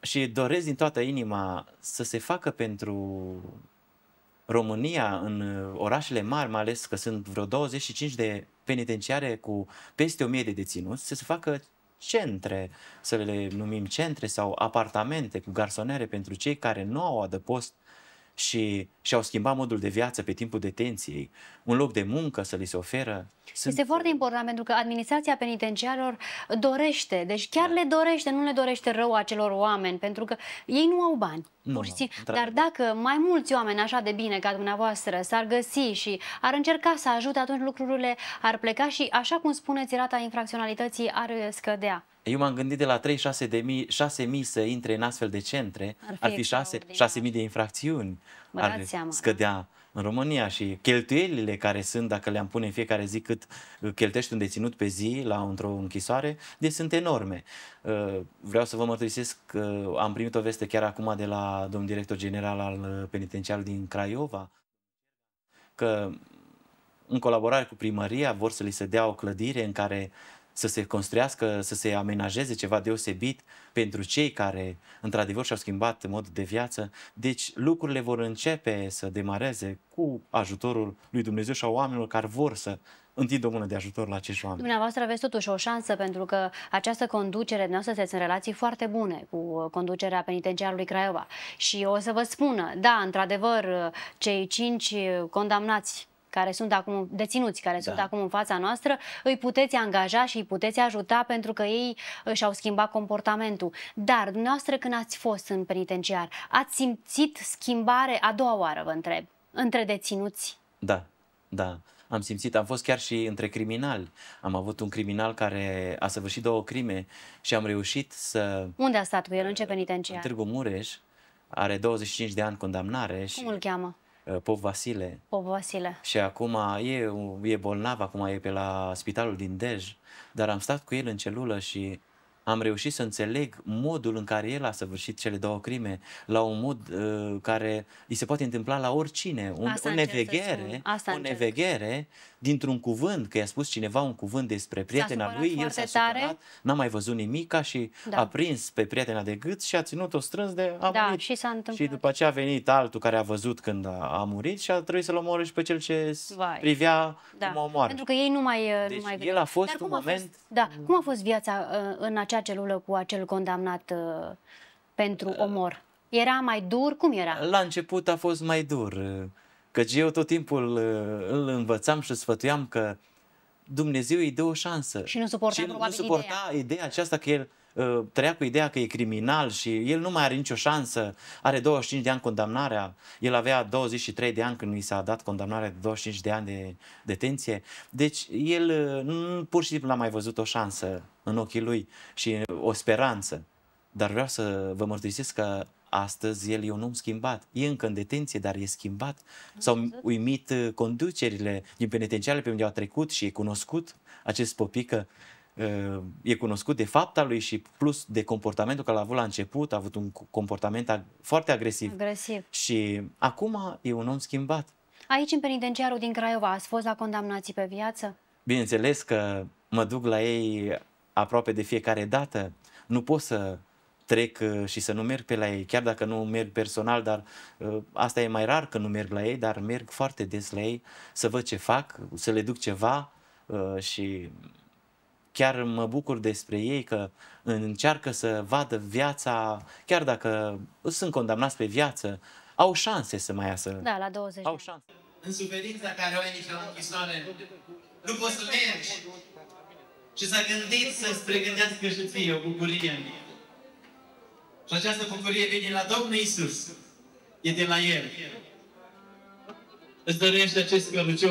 și doresc din toată inima să se facă pentru România, în orașele mari, mai ales că sunt vreo 25 de penitenciare cu peste 1000 de deținuți, să se facă centre, să le numim centre sau apartamente cu garsonere pentru cei care nu au adăpost și și-au schimbat modul de viață pe timpul detenției, un loc de muncă să li se oferă. Sunt... Este foarte important pentru că administrația penitenciarilor dorește, deci chiar da. le dorește, nu le dorește rău acelor oameni, pentru că ei nu au bani. Nu, pur și simplu. Dar dacă mai mulți oameni așa de bine ca dumneavoastră s-ar găsi și ar încerca să ajute, atunci lucrurile ar pleca și, așa cum spuneți, rata infracționalității ar scădea. Eu m-am gândit de la 36.000 de mii, 6 mii să intre în astfel de centre, ar fi, ar fi 6, 6 mii de infracțiuni, Bă, ar seama. Da? scădea. Da? în România și cheltuielile care sunt, dacă le-am pune în fiecare zi cât cheltuiești un deținut pe zi la într-o închisoare, deci sunt enorme. Uh, vreau să vă mărturisesc că am primit o veste chiar acum de la domnul director general al uh, penitenciarului din Craiova, că în colaborare cu primăria vor să li se dea o clădire în care să se construiască, să se amenajeze ceva deosebit pentru cei care într-adevăr și-au schimbat modul de viață. Deci lucrurile vor începe să demareze cu ajutorul lui Dumnezeu și a oamenilor care vor să întindă o mână de ajutor la acești oameni. Dumneavoastră aveți totuși o șansă pentru că această conducere, dumneavoastră sunteți în relații foarte bune cu conducerea penitenciarului Craiova și o să vă spună, da, într-adevăr, cei cinci condamnați care sunt acum deținuți, care da. sunt acum în fața noastră, îi puteți angaja și îi puteți ajuta pentru că ei uh, și-au schimbat comportamentul. Dar dumneavoastră când ați fost în penitenciar, ați simțit schimbare a doua oară, vă întreb, între deținuți? Da, da am simțit, am fost chiar și între criminali. Am avut un criminal care a săvârșit două crime și am reușit să... Unde a stat cu el? În ce uh, penitenciar? În Târgu Mureș. Are 25 de ani condamnare. Și... Cum îl cheamă? Eh, Pop Vasile. Pop Vasile. Și acum e, e bolnav, acum e pe la spitalul din Dej, dar am stat cu el în celulă și am reușit să înțeleg modul în care el a săvârșit cele două crime, la un mod uh, care îi se poate întâmpla la oricine. Un, Asta o neveghere, Asta o neveghere dintr-un cuvânt, că i-a spus cineva un cuvânt despre prietena lui, el s-a supărat, tare. n-a mai văzut nimica și da. a prins pe prietena de gât și a ținut-o strâns de a da, Și, s-a întâmplat. și după ce a venit altul care a văzut când a, a murit și a trebuit să-l omoare și pe cel ce Vai. privea da. cum o omoară. Pentru că ei nu mai... Uh, deci nu mai el a fost Dar un moment... A fost, da, cum a fost viața uh, în acest acea celulă cu acel condamnat uh, pentru uh. omor? Era mai dur? Cum era? La început a fost mai dur, uh, căci eu tot timpul uh, îl învățam și sfătuiam că Dumnezeu îi dă o șansă. Și nu suporta, și nu suporta ideea. ideea aceasta că el Ă, trăia cu ideea că e criminal și el nu mai are nicio șansă, are 25 de ani condamnarea, el avea 23 de ani când i s-a dat condamnarea de 25 de ani de detenție, deci el ă, pur și simplu n-a mai văzut o șansă în ochii lui și o speranță. Dar vreau să vă mărturisesc că astăzi el e un om schimbat. E încă în detenție, dar e schimbat. S-au uimit ă, conducerile din penitenciale pe unde au trecut și e cunoscut acest popică. Ehm, e cunoscut de fapta lui și plus de comportamentul care l-a avut la început, a avut un comportament ag foarte agresiv. agresiv. Și acum e un om schimbat. Aici, în penitenciarul din Craiova, ați fost la condamnații pe viață? Bineînțeles că mă duc la ei aproape de fiecare dată. Nu pot să trec uh, și să nu merg pe la ei, chiar dacă nu merg personal, dar uh, asta e mai rar că nu merg la ei, dar merg foarte des la ei să văd ce fac, să le duc ceva uh, și chiar mă bucur despre ei că încearcă să vadă viața, chiar dacă sunt condamnați pe viață, au șanse să mai iasă. Da, la 20 Au șanse. În suferința care o ai nici la închisoare, nu poți să mergi. Și s-a gândit să-ți pregândească și ție o bucurie în Și această bucurie vine la Domnul Isus. E de la El. Îți dorește acest aici?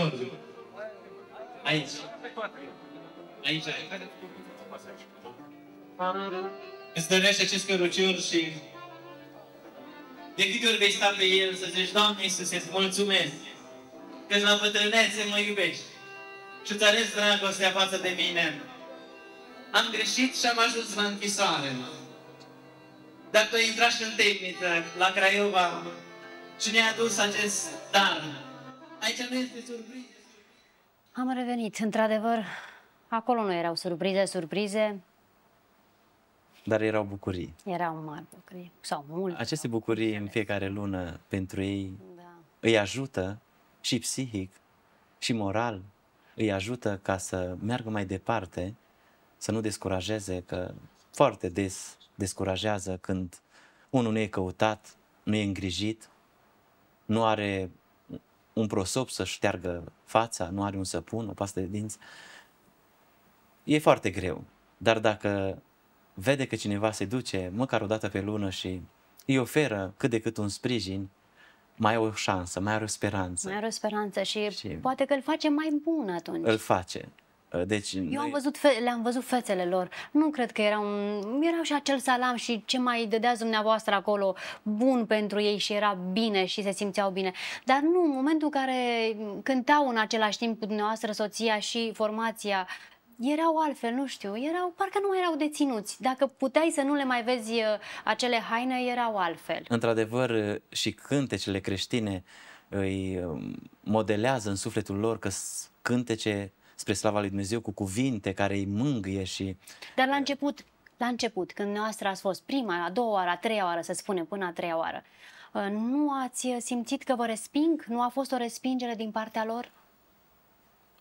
Aici. Aici ai. Îți dărește acest cărucior și de câte ori vei sta pe el să zici, Doamne Iisuse, îți mulțumesc că la bătrânețe mă iubești și îți arăți dragostea față de mine. Am greșit și am ajuns la închisoare. Dar tu ai intrat și în tehnică la Craiova și ne-ai adus acest dar. Aici nu este surprins. Am revenit, într-adevăr, Acolo nu erau surprize, surprize. Dar erau bucurii. Erau mari bucurii. Sau multe. Aceste bucurii în fiecare lună pentru ei da. îi ajută și psihic și moral. Îi ajută ca să meargă mai departe, să nu descurajeze, că foarte des descurajează când unul nu e căutat, nu e îngrijit, nu are un prosop să șteargă fața, nu are un săpun, o pastă de dinți e foarte greu. Dar dacă vede că cineva se duce măcar o dată pe lună și îi oferă cât de cât un sprijin, mai are o șansă, mai are o speranță. Mai are o speranță și, și poate că îl face mai bun atunci. Îl face. Ă, deci, Eu am văzut le-am văzut fețele lor. Nu cred că erau, erau și acel salam și ce mai dădea dumneavoastră acolo bun pentru ei și era bine și se simțeau bine. Dar nu, în momentul în care cântau în același timp cu dumneavoastră soția și formația erau altfel, nu știu, erau, parcă nu erau deținuți. Dacă puteai să nu le mai vezi uh, acele haine, erau altfel. Într-adevăr, uh, și cântecele creștine uh, îi um, modelează în sufletul lor că cântece spre slava lui Dumnezeu cu cuvinte care îi mângâie și... Dar la început, la început, când noastră ați fost prima, a doua oară, a treia oară, să spunem, până a treia oară, nu ați simțit că vă resping? Nu a fost o respingere din partea lor?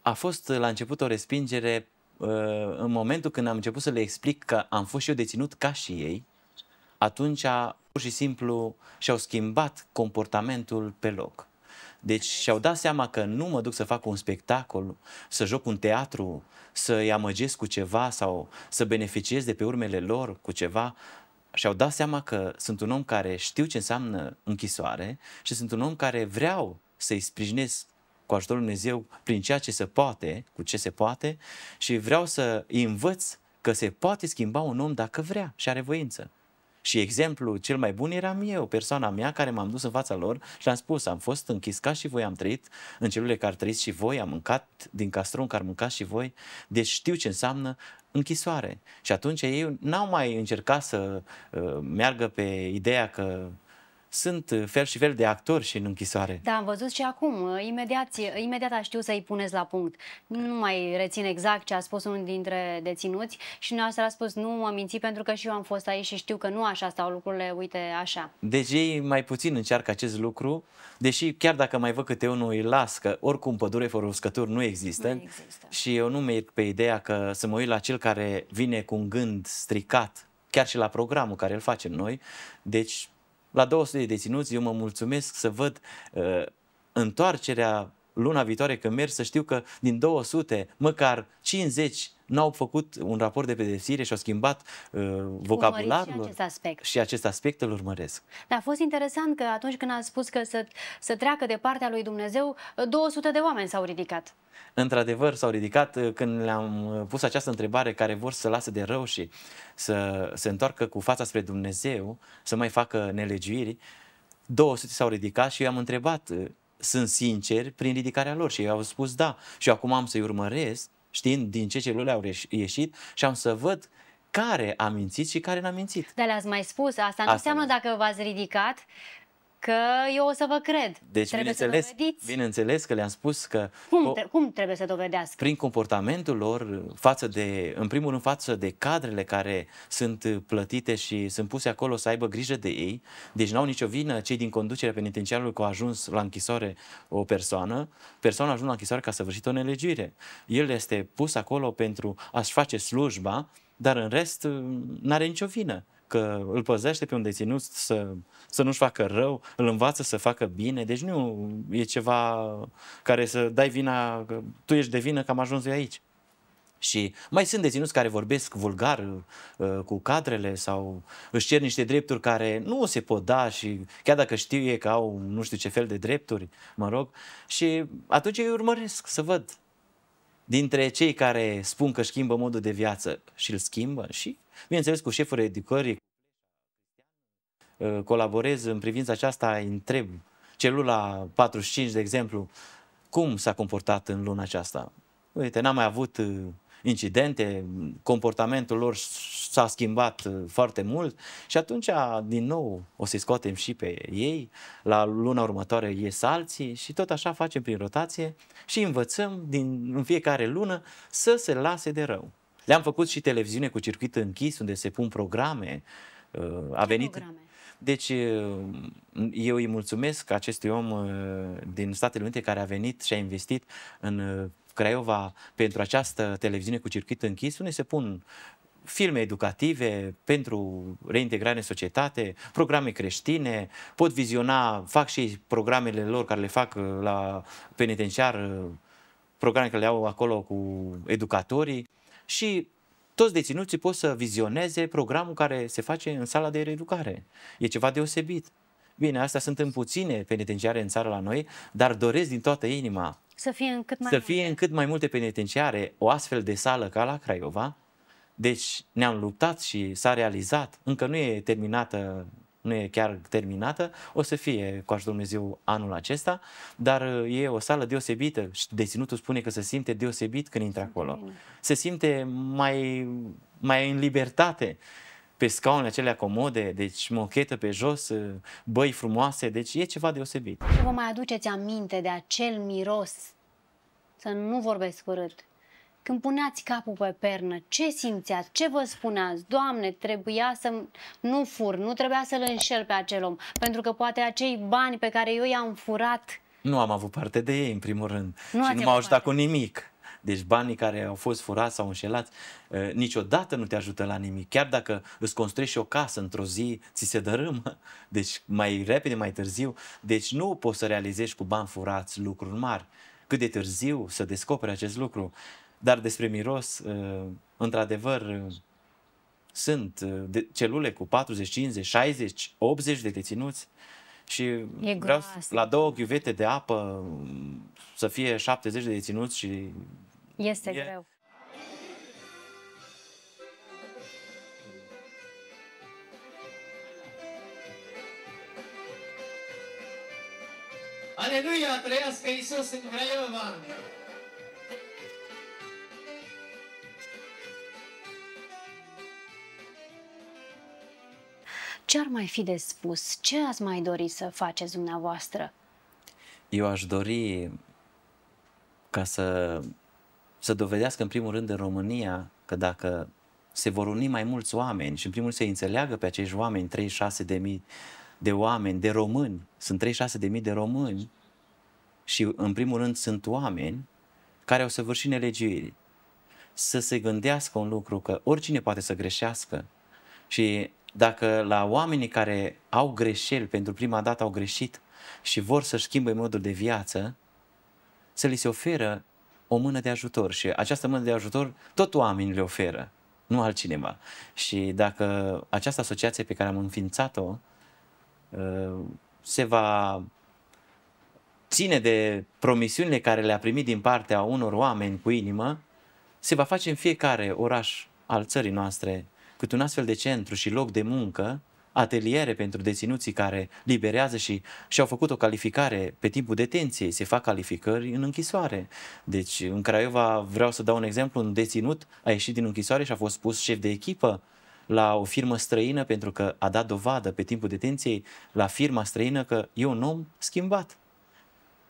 A fost la început o respingere Uh, în momentul când am început să le explic că am fost și eu deținut ca și ei, atunci pur și simplu și-au schimbat comportamentul pe loc. Deci și-au dat seama că nu mă duc să fac un spectacol, să joc un teatru, să-i amăgesc cu ceva sau să beneficiez de pe urmele lor cu ceva. Și-au dat seama că sunt un om care știu ce înseamnă închisoare și sunt un om care vreau să-i sprijinesc cu ajutorul Dumnezeu prin ceea ce se poate, cu ce se poate și vreau să îi învăț că se poate schimba un om dacă vrea și are voință. Și exemplul cel mai bun eram eu, persoana mea care m-am dus în fața lor și am spus, am fost închis ca și voi, am trăit în celule care trăiți și voi, am mâncat din castron care mâncați și voi, deci știu ce înseamnă închisoare. Și atunci ei n-au mai încercat să uh, meargă pe ideea că uh, sunt uh, fel și fel de actori și în închisoare. Da, am văzut și acum. Uh, imediat, imediat a știu să-i puneți la punct. Nu mai rețin exact ce a spus unul dintre deținuți și nu a spus nu mă minți pentru că și eu am fost aici și știu că nu așa stau lucrurile, uite așa. Deci ei mai puțin încearcă acest lucru, deși chiar dacă mai văd câte unul îi las, că oricum pădure fără uscături nu există, nu există. și eu nu merg pe ideea că să mă uit la cel care vine cu un gând stricat, chiar și la programul care îl facem noi, deci la 200 de deținuți, eu mă mulțumesc să văd uh, întoarcerea luna viitoare când merg, să știu că din 200, măcar 50 n-au făcut un raport de pedepsire și au schimbat uh, vocabularul. Și acest aspect. Și acest aspect îl urmăresc. Dar a fost interesant că atunci când a spus că să, să treacă de partea lui Dumnezeu, 200 uh, de oameni s-au ridicat. Într-adevăr, s-au ridicat uh, când le-am uh, pus această întrebare care vor să lasă de rău și să se întoarcă cu fața spre Dumnezeu, să mai facă nelegiuiri. 200 s-au ridicat și eu am întrebat, sunt sinceri prin ridicarea lor și ei au spus da. Și acum am să-i urmăresc știind din ce celule au ieșit și am să văd care a mințit și care n-a mințit. Dar le-ați mai spus, asta nu înseamnă da. dacă v-ați ridicat că eu o să vă cred. Deci, trebuie bineînțeles, să dovediți. bineînțeles că le-am spus că... Cum, o, cum trebuie să dovedească? Prin comportamentul lor, față de, în primul rând față de cadrele care sunt plătite și sunt puse acolo să aibă grijă de ei, deci n-au nicio vină cei din conducerea penitenciarului că au ajuns la închisoare o persoană, persoana a ajuns la închisoare ca să săvârșit o nelegire. El este pus acolo pentru a-și face slujba, dar în rest, uh, n-are nicio vină că îl păzește pe un deținut să, să nu-și facă rău, îl învață să facă bine, deci nu e ceva care să dai vina, că tu ești de vină că am ajuns eu aici. Și mai sunt deținuți care vorbesc vulgar uh, cu cadrele sau își cer niște drepturi care nu se pot da și chiar dacă știu ei că au nu știu ce fel de drepturi, mă rog, și atunci eu urmăresc să văd dintre cei care spun că schimbă modul de viață și îl schimbă și, bineînțeles, cu șeful educării uh, colaborez în privința aceasta, întreb celula 45, de exemplu, cum s-a comportat în luna aceasta. Uite, n-am mai avut uh, incidente, comportamentul lor s-a schimbat uh, foarte mult și atunci, din nou, o să-i scoatem și pe ei, la luna următoare ies alții și tot așa facem prin rotație și învățăm din, în fiecare lună să se lase de rău. Le-am făcut și televiziune cu circuit închis, unde se pun programe. Uh, a venit... Programe. Deci uh, eu îi mulțumesc acestui om din Statele Unite care a venit și a investit în Craiova pentru această televiziune cu circuit închis, unde se pun filme educative pentru reintegrare în societate, programe creștine, pot viziona, fac și programele lor care le fac uh, la penitenciar, uh, programe care le au acolo cu educatorii și toți deținuții pot să vizioneze programul care se face în sala de reeducare. E ceva deosebit. Bine, astea sunt în puține penitenciare în țară la noi, dar doresc din toată inima să fie în cât mai, să fie multe. În cât mai multe penitenciare o astfel de sală ca la Craiova. Deci ne-am luptat și s-a realizat. Încă nu e terminată nu e chiar terminată, o să fie cu ajutorul Dumnezeu anul acesta, dar uh, e o sală deosebită și deținutul spune că se simte deosebit când intră acolo. Se simte mai, mai în libertate pe scaunele acelea comode, deci mochetă pe jos, uh, băi frumoase, deci e ceva deosebit. Ce vă mai aduceți aminte de acel miros, să nu vorbesc urât, când puneați capul pe pernă, ce simțeați, ce vă spuneați? Doamne, trebuia să nu fur, nu trebuia să-l înșel pe acel om, pentru că poate acei bani pe care eu i-am furat... Nu am avut parte de ei, în primul rând, nu și nu m-au ajutat parte. cu nimic. Deci banii care au fost furați sau înșelați eh, niciodată nu te ajută la nimic. Chiar dacă îți construiești o casă într-o zi, ți se dărâmă. Deci mai repede, mai târziu. Deci nu poți să realizezi cu bani furați lucruri mari. Cât de târziu să descoperi acest lucru. Dar despre miros, eh, într-adevăr, eh, sunt celule cu 40, 50, 60, 80 de deținuți și e vreau la două chiuvete de apă mm, să fie 70 de deținuți și este e... greu. Aleluia, trăiască Iisus în Craiova! Ce ar mai fi de spus? Ce ați mai dori să faceți dumneavoastră? Eu aș dori ca să să dovedească în primul rând în România că dacă se vor uni mai mulți oameni și în primul rând se înțeleagă pe acești oameni, 36 de mii de oameni, de români, sunt 36 de mii de români și în primul rând sunt oameni care au săvârșit nelegiuiri. Să se gândească un lucru că oricine poate să greșească și dacă la oamenii care au greșeli, pentru prima dată au greșit și vor să-și schimbe modul de viață, să li se oferă o mână de ajutor și această mână de ajutor tot oamenii le oferă, nu altcineva. Și dacă această asociație pe care am înființat-o uh, se va ține de promisiunile care le-a primit din partea unor oameni cu inimă, se va face în fiecare oraș al țării noastre cât un astfel de centru și loc de muncă ateliere pentru deținuții care liberează și și-au făcut o calificare pe timpul detenției, se fac calificări în închisoare. Deci în Craiova, vreau să dau un exemplu, un deținut a ieșit din închisoare și a fost pus șef de echipă la o firmă străină pentru că a dat dovadă pe timpul detenției la firma străină că e un om schimbat.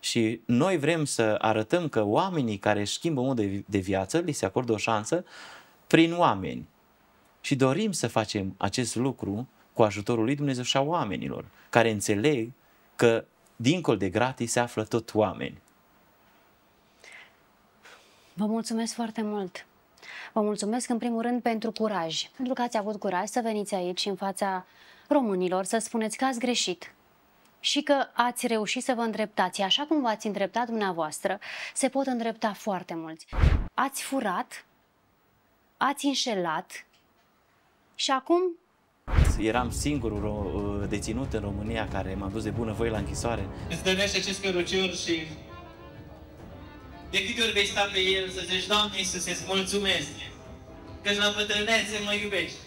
Și noi vrem să arătăm că oamenii care își schimbă modul de, de viață, li se acordă o șansă prin oameni. Și dorim să facem acest lucru cu ajutorul lui Dumnezeu și a oamenilor, care înțeleg că dincolo de gratis se află tot oameni. Vă mulțumesc foarte mult! Vă mulțumesc în primul rând pentru curaj, pentru că ați avut curaj să veniți aici în fața românilor, să spuneți că ați greșit și că ați reușit să vă îndreptați. Așa cum v-ați îndreptat dumneavoastră, se pot îndrepta foarte mulți. Ați furat, ați înșelat și acum Eram singurul ro- uh, deținut în România care m-a dus de voie la închisoare. Îți dănește acest cărucior și de câte ori vei sta pe el să zici, Doamne Iisuse, îți mulțumesc, că la bătrânețe mă iubești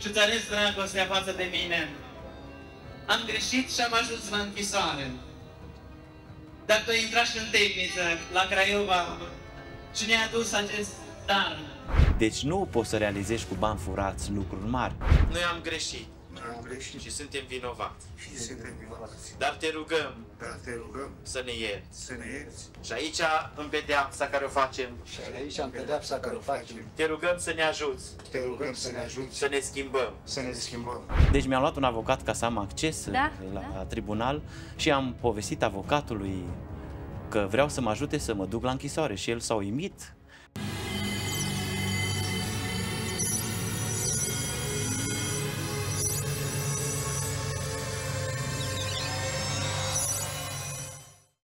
și îți arăți dragostea față de mine. Am greșit și am ajuns la închisoare. Dar tu ai intrat în tehniță la Craiova și ne-ai adus acest dar deci nu poți să realizezi cu bani furați lucruri mari. Noi am greșit. Am greșit. Și suntem vinovați. Și suntem vinovați. Dar te rugăm. Dar te rugăm. Să ne ierți. Să ne ierți. Și aici în pedeapsa care o facem. Și aici în pedeapsa care o facem. Te rugăm să ne ajuți. Te rugăm să ne ajuți. Să ne schimbăm. Să ne schimbăm. Deci mi-am luat un avocat ca să am acces da? da. la da? tribunal și am povestit avocatului că vreau să mă ajute să mă duc la închisoare și el s-a uimit.